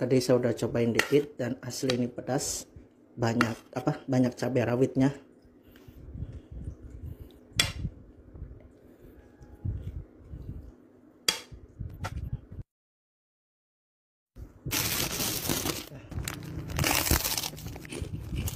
tadi saya udah cobain dikit dan asli ini pedas banyak apa banyak cabai rawitnya